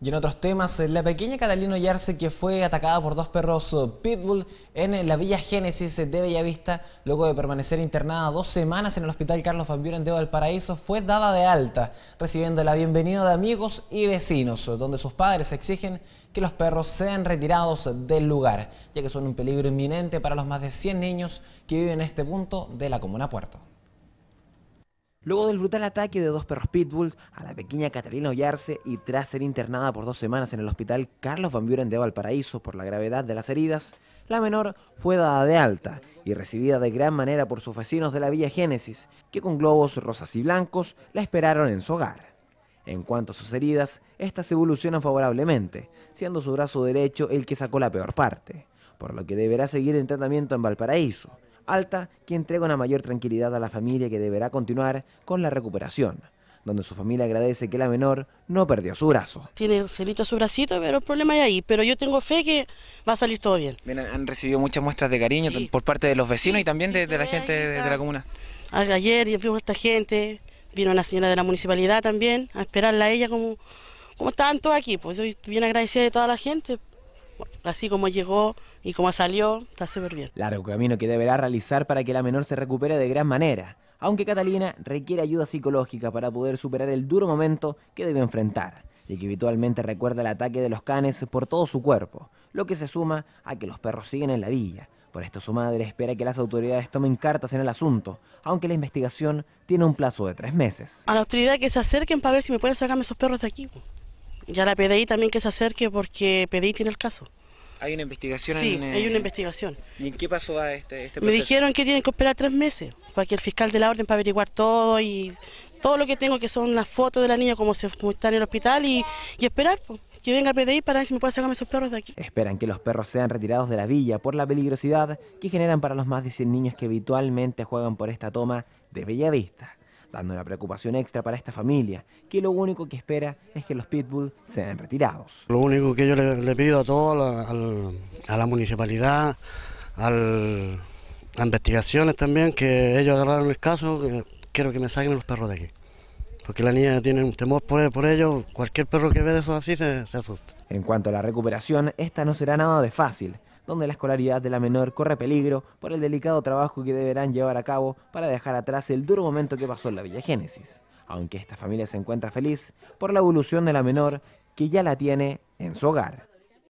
Y en otros temas, eh, la pequeña Catalina Yarse que fue atacada por dos perros eh, pitbull en eh, la Villa Génesis de Bellavista, luego de permanecer internada dos semanas en el Hospital Carlos Van Buren de Valparaíso, fue dada de alta, recibiendo la bienvenida de amigos y vecinos, donde sus padres exigen que los perros sean retirados del lugar, ya que son un peligro inminente para los más de 100 niños que viven en este punto de la Comuna Puerto. Luego del brutal ataque de dos perros pitbull a la pequeña Catalina Ollarse y tras ser internada por dos semanas en el hospital Carlos Van Buren de Valparaíso por la gravedad de las heridas, la menor fue dada de alta y recibida de gran manera por sus vecinos de la Villa Génesis, que con globos rosas y blancos la esperaron en su hogar. En cuanto a sus heridas, estas evolucionan favorablemente, siendo su brazo derecho el que sacó la peor parte, por lo que deberá seguir en tratamiento en Valparaíso, alta que entrega una mayor tranquilidad a la familia que deberá continuar con la recuperación donde su familia agradece que la menor no perdió su brazo. Tiene celito su bracito, pero el problema es ahí. Pero yo tengo fe que va a salir todo bien. han recibido muchas muestras de cariño por parte de los vecinos y también de, la gente de, la comuna. Ayer vimos a esta gente, vino la señora de la municipalidad también a esperarla a ella como, como estaban todos aquí. Pues estoy bien agradecida de toda la gente. Así como llegó y como salió, está súper bien. Largo camino que deberá realizar para que la menor se recupere de gran manera, aunque Catalina requiere ayuda psicológica para poder superar el duro momento que debe enfrentar, y que habitualmente recuerda el ataque de los canes por todo su cuerpo, lo que se suma a que los perros siguen en la villa. Por esto su madre espera que las autoridades tomen cartas en el asunto, aunque la investigación tiene un plazo de tres meses. A la autoridad que se acerquen para ver si me pueden sacarme esos perros de aquí. Ya la PDI también que se acerque porque PDI tiene el caso. Hay una investigación. Sí, hay una eh, investigación. ¿Y en qué pasó a este, este proceso? Me dijeron que tienen que esperar tres meses para que el fiscal de la orden para averiguar todo y todo lo que tengo, que son las fotos de la niña como, se, está en el hospital y, esperar que venga PDI para ver si me puede sacarme esos perros de aquí. Esperan que los perros sean retirados de la villa por la peligrosidad que generan para los más de 100 niños que habitualmente juegan por esta toma de Bellavista dando una preocupación extra para esta familia, que lo único que espera es que los pitbull sean retirados. Lo único que yo le, pido a todos, a la municipalidad, a las investigaciones también, que ellos agarraron el caso, quiero que me saquen los perros de aquí. Porque la niña tiene un temor por, por ellos, cualquier perro que ve eso así se, se asusta. En cuanto a la recuperación, esta no será nada de fácil donde la escolaridad de la menor corre peligro por el delicado trabajo que deberán llevar a cabo para dejar atrás el duro momento que pasó en la Villa Génesis. Aunque esta familia se encuentra feliz por la evolución de la menor que ya la tiene en su hogar.